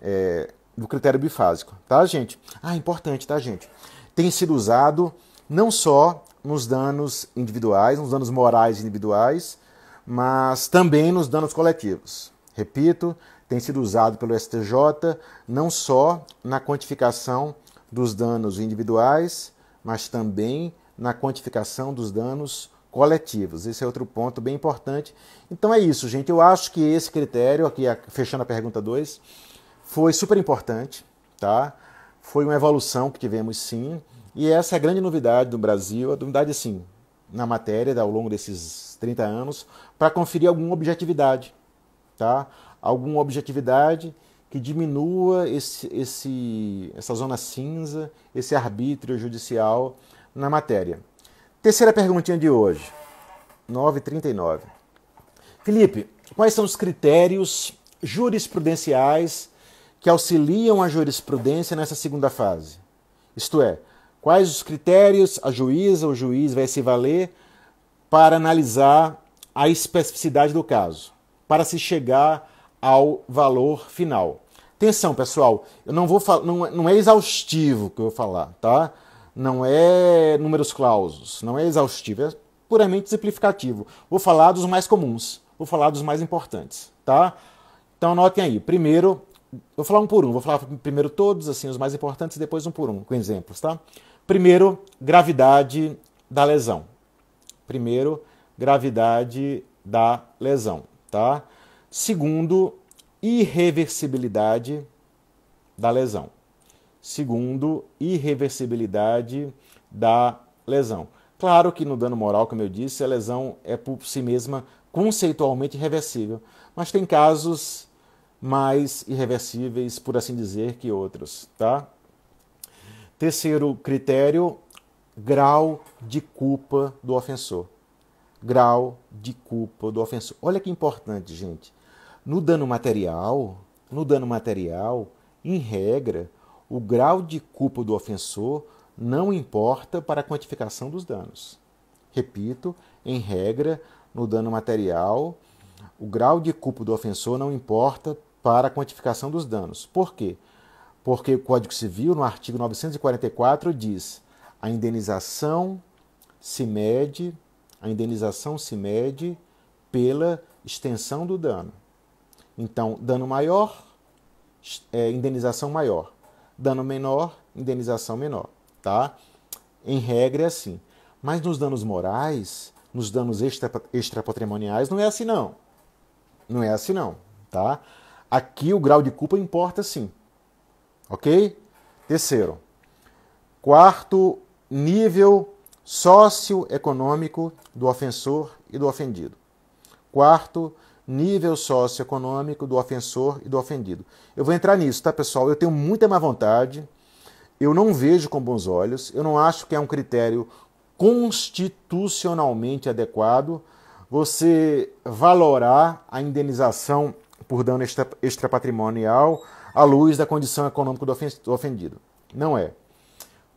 É, é do critério bifásico, tá, gente? Ah, importante, tá, gente? Tem sido usado não só nos danos individuais, nos danos morais individuais, mas também nos danos coletivos. Repito, tem sido usado pelo STJ não só na quantificação dos danos individuais, mas também na quantificação dos danos coletivos. Esse é outro ponto bem importante. Então é isso, gente. Eu acho que esse critério, aqui fechando a pergunta 2, foi super importante, tá? Foi uma evolução que tivemos sim, e essa é a grande novidade do Brasil, a novidade assim, na matéria ao longo desses 30 anos, para conferir alguma objetividade, tá? Alguma objetividade que diminua esse, esse, essa zona cinza, esse arbítrio judicial na matéria. Terceira perguntinha de hoje, 9h39. Felipe, quais são os critérios jurisprudenciais que auxiliam a jurisprudência nessa segunda fase. Isto é, quais os critérios a juíza ou juiz vai se valer para analisar a especificidade do caso, para se chegar ao valor final. Atenção, pessoal, eu não vou não, é, não é exaustivo que eu vou falar, tá? Não é números clausos, não é exaustivo, é puramente simplificativo. Vou falar dos mais comuns, vou falar dos mais importantes, tá? Então anotem aí. Primeiro, Vou falar um por um, vou falar primeiro todos, assim, os mais importantes, e depois um por um, com exemplos, tá? Primeiro, gravidade da lesão. Primeiro, gravidade da lesão, tá? Segundo, irreversibilidade da lesão. Segundo, irreversibilidade da lesão. Claro que no dano moral, como eu disse, a lesão é por si mesma conceitualmente reversível, mas tem casos mais irreversíveis, por assim dizer, que outros, tá? Terceiro critério, grau de culpa do ofensor. Grau de culpa do ofensor. Olha que importante, gente. No dano material, no dano material, em regra, o grau de culpa do ofensor não importa para a quantificação dos danos. Repito, em regra, no dano material, o grau de culpa do ofensor não importa para a quantificação dos danos. Por quê? Porque o Código Civil, no artigo 944, diz: a indenização se mede, a indenização se mede pela extensão do dano. Então, dano maior, é, indenização maior. Dano menor, indenização menor, tá? Em regra é assim. Mas nos danos morais, nos danos extra, extrapatrimoniais, não é assim não. Não é assim não, tá? Aqui o grau de culpa importa sim. Ok? Terceiro. Quarto nível socioeconômico do ofensor e do ofendido. Quarto nível socioeconômico do ofensor e do ofendido. Eu vou entrar nisso, tá, pessoal? Eu tenho muita má vontade. Eu não vejo com bons olhos, eu não acho que é um critério constitucionalmente adequado você valorar a indenização por dano extrapatrimonial à luz da condição econômica do ofendido. Não é.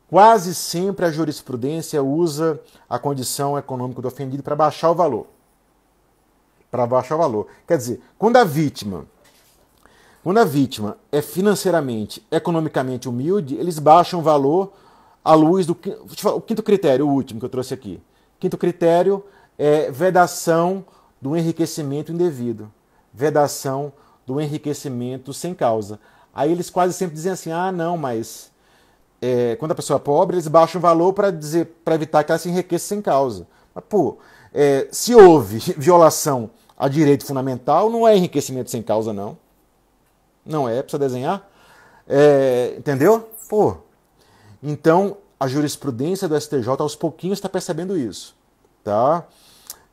Quase sempre a jurisprudência usa a condição econômica do ofendido para baixar o valor. Para baixar o valor. Quer dizer, quando a vítima quando a vítima é financeiramente, economicamente humilde, eles baixam o valor à luz do o quinto critério, o último que eu trouxe aqui. Quinto critério é vedação do enriquecimento indevido vedação do enriquecimento sem causa. Aí eles quase sempre dizem assim: ah, não, mas é, quando a pessoa é pobre, eles baixam o valor para dizer para evitar que ela se enriqueça sem causa. Mas, pô, é, se houve violação a direito fundamental, não é enriquecimento sem causa, não. Não é, precisa desenhar. É, entendeu? Pô. Então, a jurisprudência do STJ aos pouquinhos está percebendo isso, tá?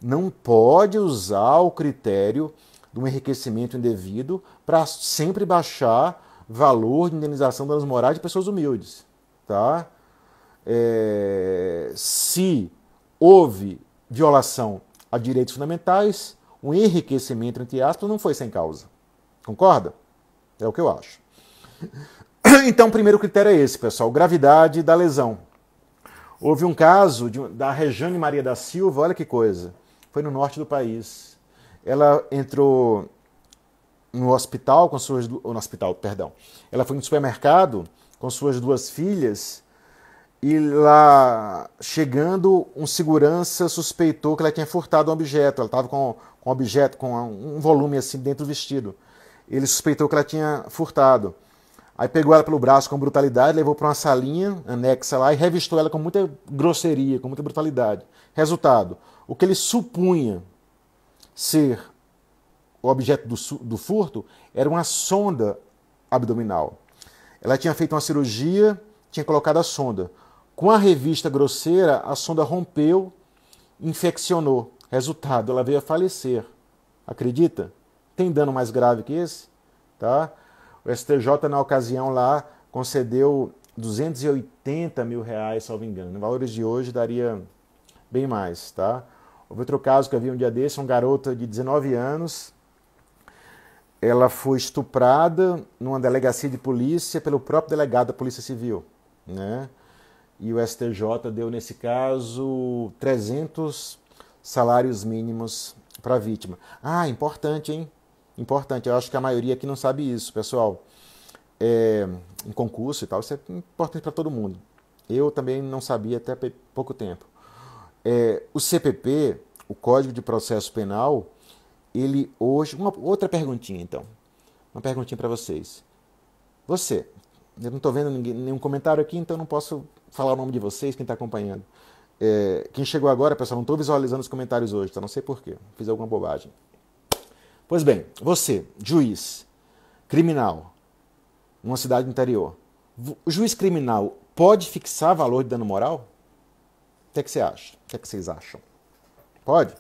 Não pode usar o critério de um enriquecimento indevido para sempre baixar valor de indenização das morais de pessoas humildes. Tá? É, se houve violação a direitos fundamentais, o um enriquecimento, entre aspas, não foi sem causa. Concorda? É o que eu acho. Então, o primeiro critério é esse, pessoal: gravidade da lesão. Houve um caso de, da Rejane Maria da Silva, olha que coisa, foi no norte do país ela entrou no hospital com suas no hospital, perdão. Ela foi no supermercado com suas duas filhas e lá chegando um segurança suspeitou que ela tinha furtado um objeto. Ela estava com, com um objeto com um volume assim dentro do vestido. Ele suspeitou que ela tinha furtado. Aí pegou ela pelo braço com brutalidade, levou para uma salinha anexa lá e revistou ela com muita grosseria, com muita brutalidade. Resultado: o que ele supunha ser o objeto do, do furto era uma sonda abdominal. Ela tinha feito uma cirurgia, tinha colocado a sonda. Com a revista grosseira, a sonda rompeu, infeccionou. Resultado, ela veio a falecer. Acredita? Tem dano mais grave que esse? Tá? O STJ, na ocasião lá, concedeu 280 mil reais, salvo engano. Valores de hoje daria bem mais, tá? Houve outro caso que eu vi um dia desse, uma garota de 19 anos, ela foi estuprada numa delegacia de polícia pelo próprio delegado da Polícia Civil, né? E o STJ deu nesse caso 300 salários mínimos para a vítima. Ah, importante, hein? Importante. Eu acho que a maioria aqui não sabe isso, pessoal. É, em concurso e tal, isso é importante para todo mundo. Eu também não sabia até pouco tempo. É, o CPP, o Código de Processo Penal, ele hoje. Uma outra perguntinha, então. Uma perguntinha para vocês. Você, eu não estou vendo ninguém, nenhum comentário aqui, então não posso falar o nome de vocês, quem está acompanhando. É, quem chegou agora, pessoal, não estou visualizando os comentários hoje, tá? Não sei porquê, fiz alguma bobagem. Pois bem, você, juiz criminal, numa cidade interior, o juiz criminal pode fixar valor de dano moral? que, é que você acha? O que, é que vocês acham? Pode?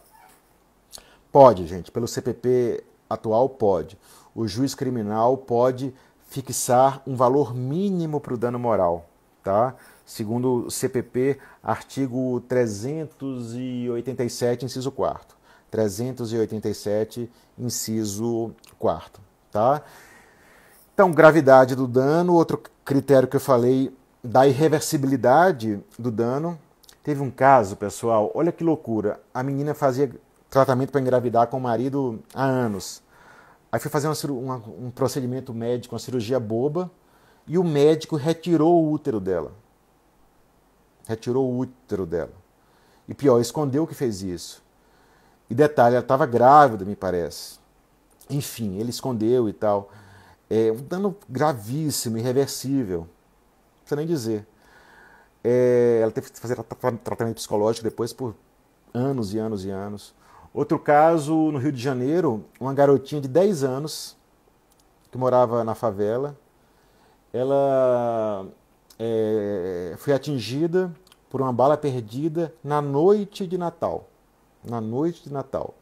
Pode, gente. Pelo CPP atual, pode. O juiz criminal pode fixar um valor mínimo para o dano moral, tá? Segundo o CPP, artigo 387, inciso 4. 387, inciso 4, tá? Então, gravidade do dano, outro critério que eu falei da irreversibilidade do dano, Teve um caso, pessoal, olha que loucura. A menina fazia tratamento para engravidar com o marido há anos. Aí foi fazer uma, uma, um procedimento médico, uma cirurgia boba, e o médico retirou o útero dela. Retirou o útero dela. E pior, escondeu que fez isso. E detalhe, ela estava grávida, me parece. Enfim, ele escondeu e tal. É um dano gravíssimo, irreversível. Não precisa nem dizer. É, ela teve que fazer tratamento psicológico depois por anos e anos e anos. Outro caso, no Rio de Janeiro, uma garotinha de 10 anos, que morava na favela, ela é, foi atingida por uma bala perdida na noite de Natal. Na noite de Natal.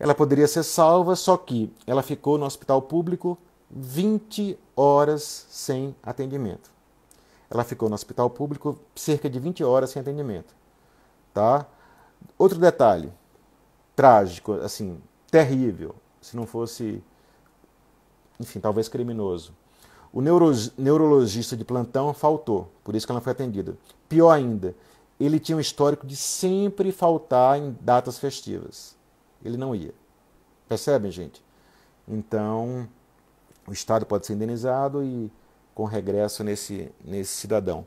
Ela poderia ser salva, só que ela ficou no hospital público 20 horas sem atendimento. Ela ficou no hospital público cerca de 20 horas sem atendimento. Tá? Outro detalhe trágico, assim, terrível, se não fosse, enfim, talvez criminoso. O neurologista de plantão faltou, por isso que ela não foi atendida. Pior ainda, ele tinha um histórico de sempre faltar em datas festivas. Ele não ia. Percebem, gente? Então, o Estado pode ser indenizado e com regresso nesse, nesse cidadão.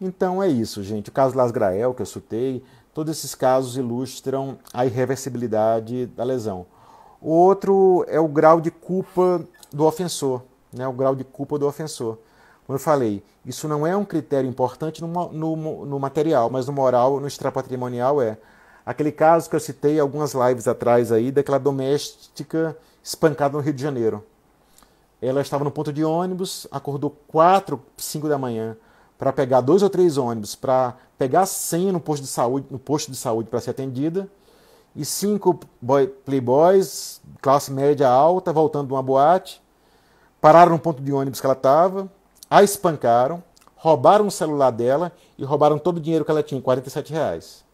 Então é isso, gente. O caso Las Grael, que eu citei, todos esses casos ilustram a irreversibilidade da lesão. O outro é o grau de culpa do ofensor, né? o grau de culpa do ofensor. Como eu falei, isso não é um critério importante no, no, no material, mas no moral, no extrapatrimonial é. Aquele caso que eu citei algumas lives atrás aí, daquela doméstica espancada no Rio de Janeiro. Ela estava no ponto de ônibus, acordou 4, 5 da manhã para pegar dois ou três ônibus, para pegar a senha no posto de saúde, no posto de saúde para ser atendida, e cinco boy, playboys, classe média alta, voltando de uma boate, pararam no ponto de ônibus que ela estava, a espancaram, roubaram o celular dela e roubaram todo o dinheiro que ela tinha, 47 reais.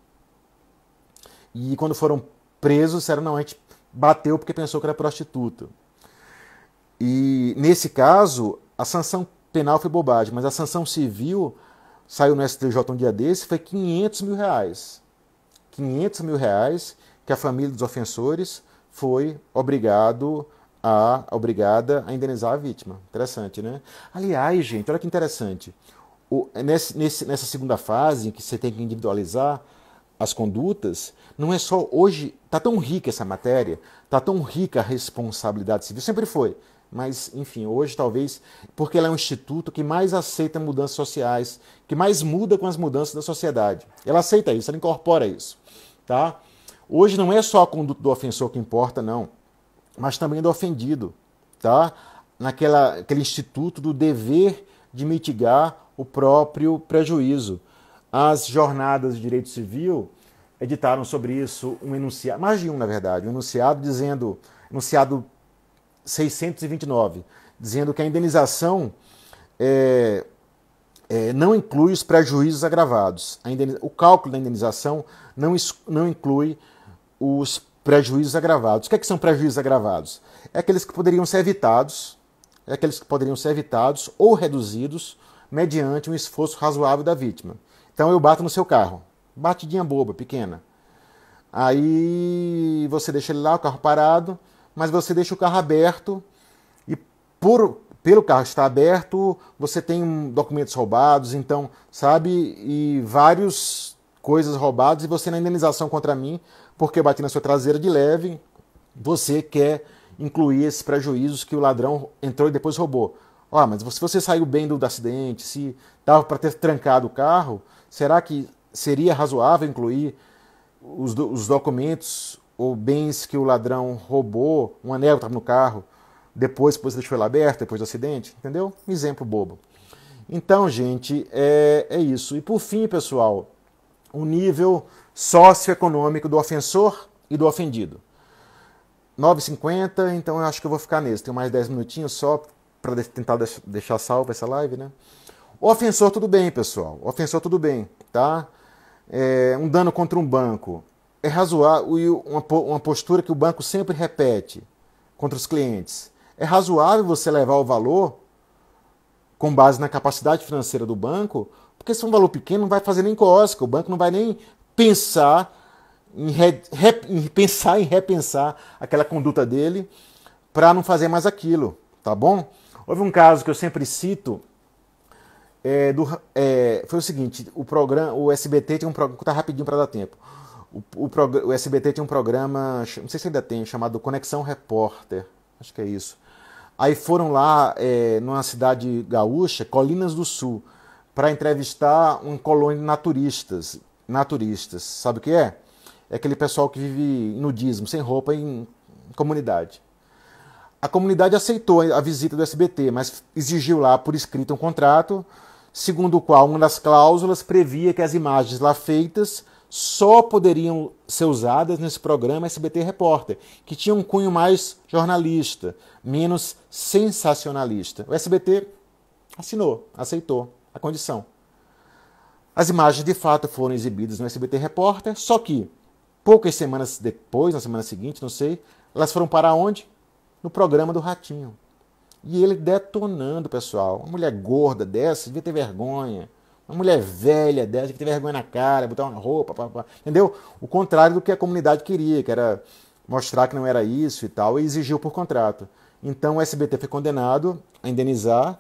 E quando foram presos, disseram, não, a gente bateu porque pensou que era prostituta. E nesse caso, a sanção penal foi bobagem, mas a sanção civil saiu no STJ um dia desse, foi 500 mil reais. 500 mil reais que a família dos ofensores foi obrigado a, obrigada a indenizar a vítima. Interessante, né? Aliás, gente, olha que interessante. O, nesse, nesse, nessa segunda fase, em que você tem que individualizar as condutas, não é só hoje, tá tão rica essa matéria, tá tão rica a responsabilidade civil, sempre foi, mas enfim, hoje talvez, porque ela é um instituto que mais aceita mudanças sociais, que mais muda com as mudanças da sociedade. Ela aceita isso, ela incorpora isso, tá? Hoje não é só a conduta do ofensor que importa, não, mas também do ofendido, tá? Naquela aquele instituto do dever de mitigar o próprio prejuízo. As jornadas de direito civil editaram sobre isso um enunciado, mais de um na verdade, um enunciado dizendo, enunciado 629, dizendo que a indenização é, é, não inclui os prejuízos agravados. O cálculo da indenização não, não inclui os prejuízos agravados. O que, é que são prejuízos agravados? É aqueles que poderiam ser evitados, é aqueles que poderiam ser evitados ou reduzidos mediante um esforço razoável da vítima. Então eu bato no seu carro, batidinha boba, pequena. Aí você deixa ele lá, o carro parado, mas você deixa o carro aberto e por, pelo carro estar aberto, você tem documentos roubados, então, sabe, e várias coisas roubadas, e você na indenização contra mim, porque eu bati na sua traseira de leve, você quer incluir esses prejuízos que o ladrão entrou e depois roubou. Ó, oh, ah, mas se você saiu bem do, do acidente, se dava para ter trancado o carro, será que seria razoável incluir os, os documentos ou bens que o ladrão roubou, um anel estava no carro, depois, depois deixou ele aberto, depois do acidente, entendeu? Um exemplo bobo. Então, gente, é, é isso. E por fim, pessoal, o nível socioeconômico do ofensor e do ofendido. 9,50, então eu acho que eu vou ficar nesse. Tenho mais 10 minutinhos só para tentar deixar salva essa live, né? O ofensor, tudo bem, pessoal. O ofensor, tudo bem, tá? É, um dano contra um banco é razoável uma postura que o banco sempre repete contra os clientes. É razoável você levar o valor com base na capacidade financeira do banco, porque se for é um valor pequeno não vai fazer nem coósca, o banco não vai nem pensar em, re, em pensar em repensar aquela conduta dele para não fazer mais aquilo, tá bom? Houve um caso que eu sempre cito é, do, é, foi o seguinte, o programa, o SBT tinha um programa, tá rapidinho para dar tempo o, o, o, SBT tinha um programa, não sei se ainda tem, chamado Conexão Repórter. Acho que é isso. Aí foram lá, é, numa cidade gaúcha, Colinas do Sul, para entrevistar um colônia de naturistas. Naturistas, sabe o que é? É aquele pessoal que vive nudismo, sem roupa, em, em comunidade. A comunidade aceitou a visita do SBT, mas exigiu lá por escrito um contrato, segundo o qual uma das cláusulas previa que as imagens lá feitas só poderiam ser usadas nesse programa SBT Repórter, que tinha um cunho mais jornalista, menos sensacionalista. O SBT assinou, aceitou a condição. As imagens de fato foram exibidas no SBT Repórter, só que poucas semanas depois, na semana seguinte, não sei, elas foram para onde? No programa do Ratinho. E ele detonando, pessoal. Uma mulher gorda dessa devia ter vergonha. Uma mulher velha dessa que tem vergonha na cara, botar uma roupa, pá, pá, entendeu? O contrário do que a comunidade queria, que era mostrar que não era isso e tal, e exigiu por contrato. Então o SBT foi condenado a indenizar,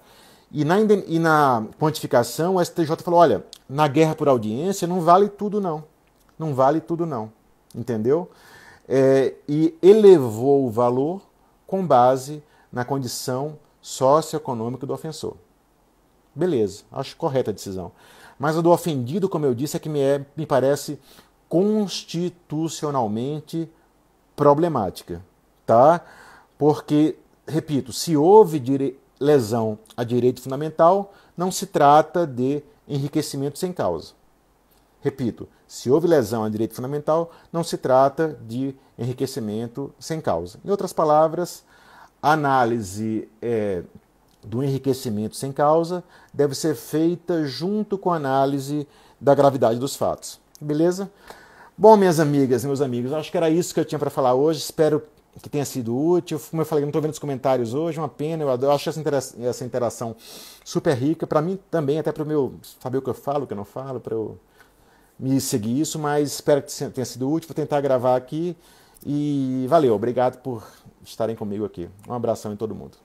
e na, inden e na quantificação o STJ falou: olha, na guerra por audiência não vale tudo, não. Não vale tudo, não. Entendeu? É, e elevou o valor com base na condição socioeconômica do ofensor. Beleza, acho correta a decisão. Mas a do ofendido, como eu disse, é que me, é, me parece constitucionalmente problemática, tá? Porque, repito, se houve lesão a direito fundamental, não se trata de enriquecimento sem causa. Repito, se houve lesão a direito fundamental, não se trata de enriquecimento sem causa. Em outras palavras, a análise é, do enriquecimento sem causa deve ser feita junto com a análise da gravidade dos fatos. Beleza? Bom, minhas amigas, meus amigos, acho que era isso que eu tinha para falar hoje. Espero que tenha sido útil. Como eu falei, não estou vendo os comentários hoje, uma pena. Eu, acho essa interação, essa interação super rica para mim também, até para o meu saber o que eu falo, o que eu não falo, para eu me seguir isso. Mas espero que tenha sido útil. Vou tentar gravar aqui e valeu. Obrigado por estarem comigo aqui. Um abração em todo mundo.